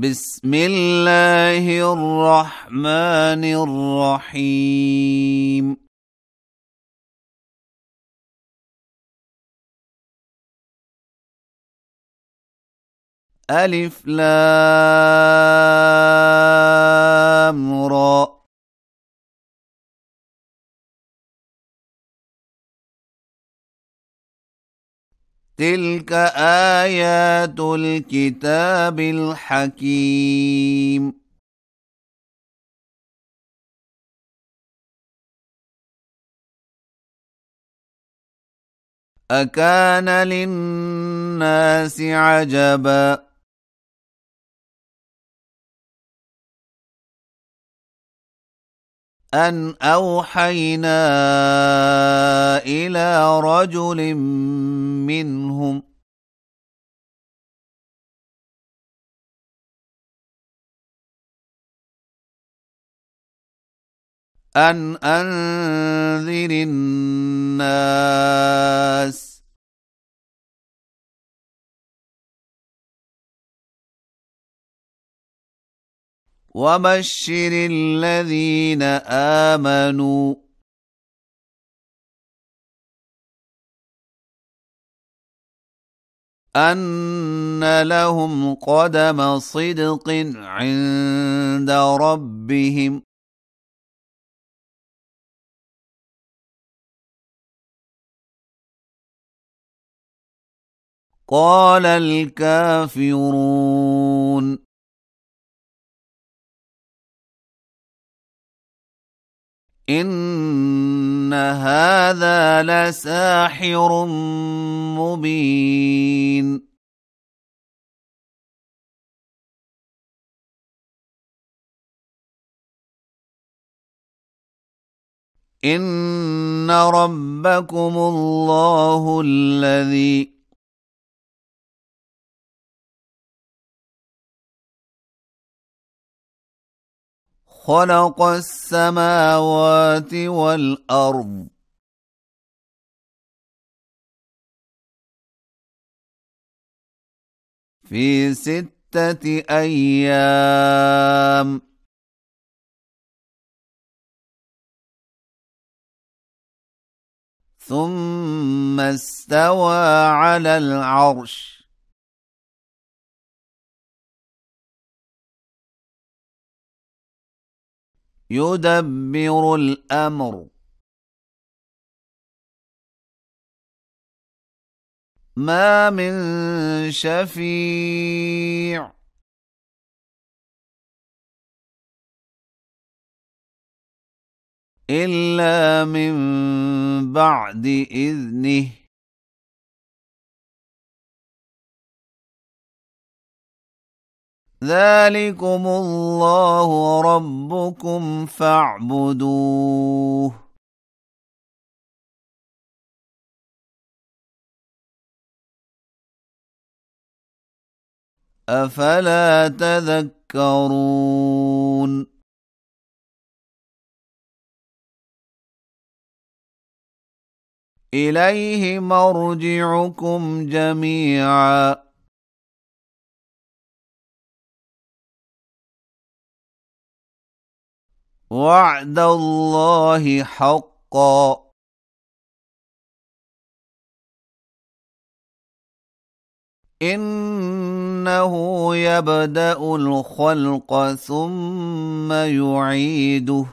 بسم الله الرحمن الرحيم ألف لام رأ تلك آيات الكتاب الحكيم أكان للناس عجباً أن أوحينا إلى رجل منهم أن أنذر الناس وبشر الذين امنوا ان لهم قدم صدق عند ربهم قال الكافرون ان هذا لساحر مبين ان ربكم الله الذي خلق السماوات والارض في سته ايام ثم استوى على العرش يدبر الامر ما من شفيع الا من بعد اذنه ذلكم الله ربكم فاعبدوه افلا تذكرون اليه مرجعكم جميعا وعد الله حقا انه يبدا الخلق ثم يعيده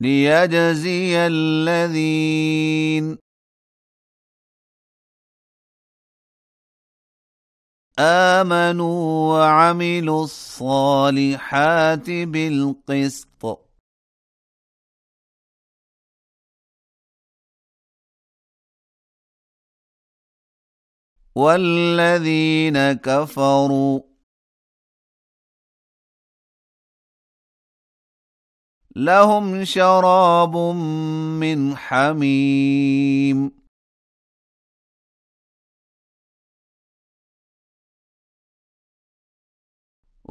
ليجزي الذين آمنوا وعملوا الصالحات بالقسط والذين كفروا لهم شراب من حميم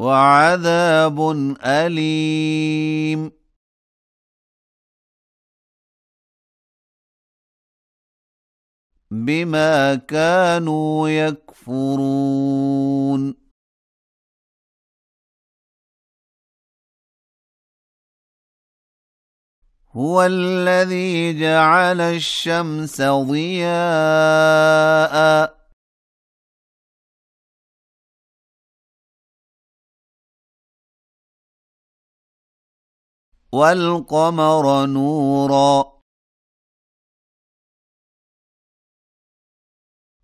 وعذاب أليم بما كانوا يكفرون هو الذي جعل الشمس ضياءً والقمر نورا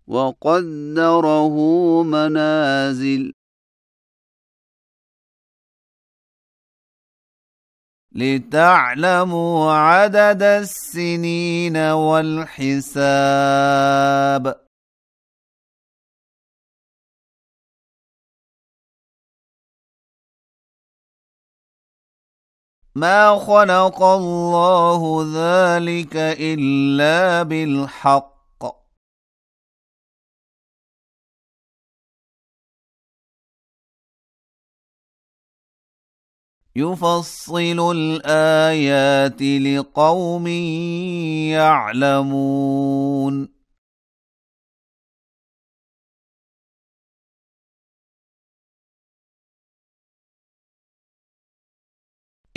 وقدره منازل لتعلموا عدد السنين والحساب ما خلق الله ذلك إلا بالحق يفصل الآيات لقوم يعلمون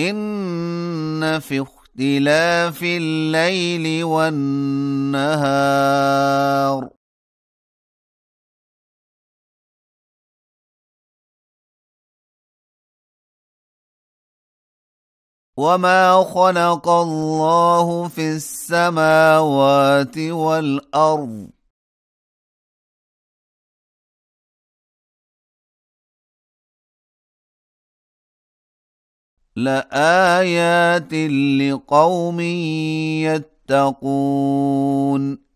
إن في اختلاف الليل والنهار وما خلق الله في السماوات والأرض لآيات لقوم يتقون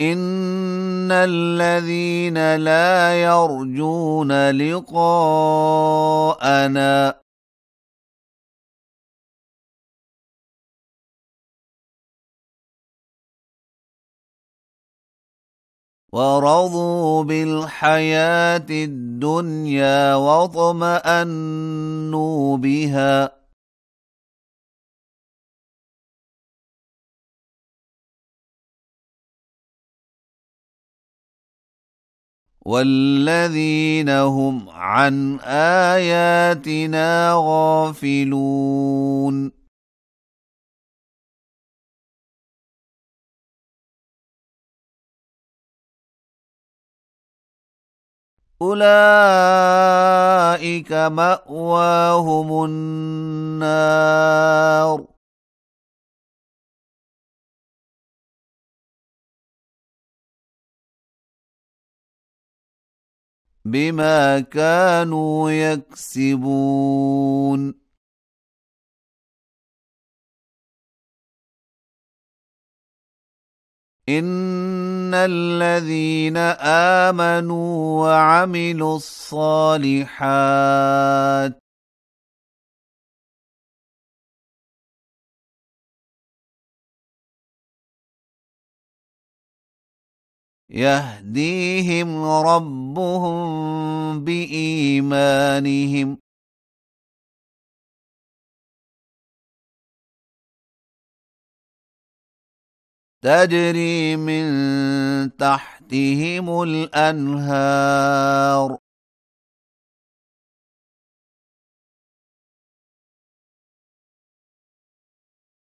ان الذين لا يرجون لقاءنا ورضوا بالحياة الدنيا واطمأنوا بها والذين هم عن آياتنا غافلون أولئك مأواهم النار بما كانوا يكسبون ان الذين امنوا وعملوا الصالحات يهديهم ربهم بايمانهم تجري من تحتهم الأنهار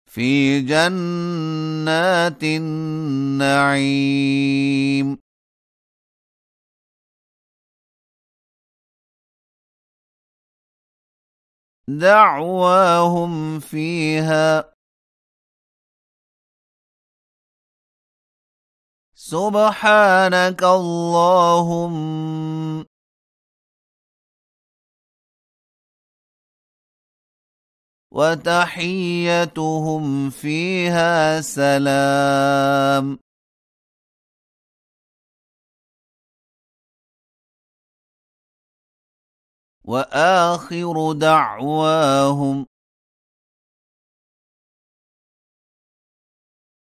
في جنات النعيم دعواهم فيها سبحانك اللهم وتحيتهم فيها سلام واخر دعواهم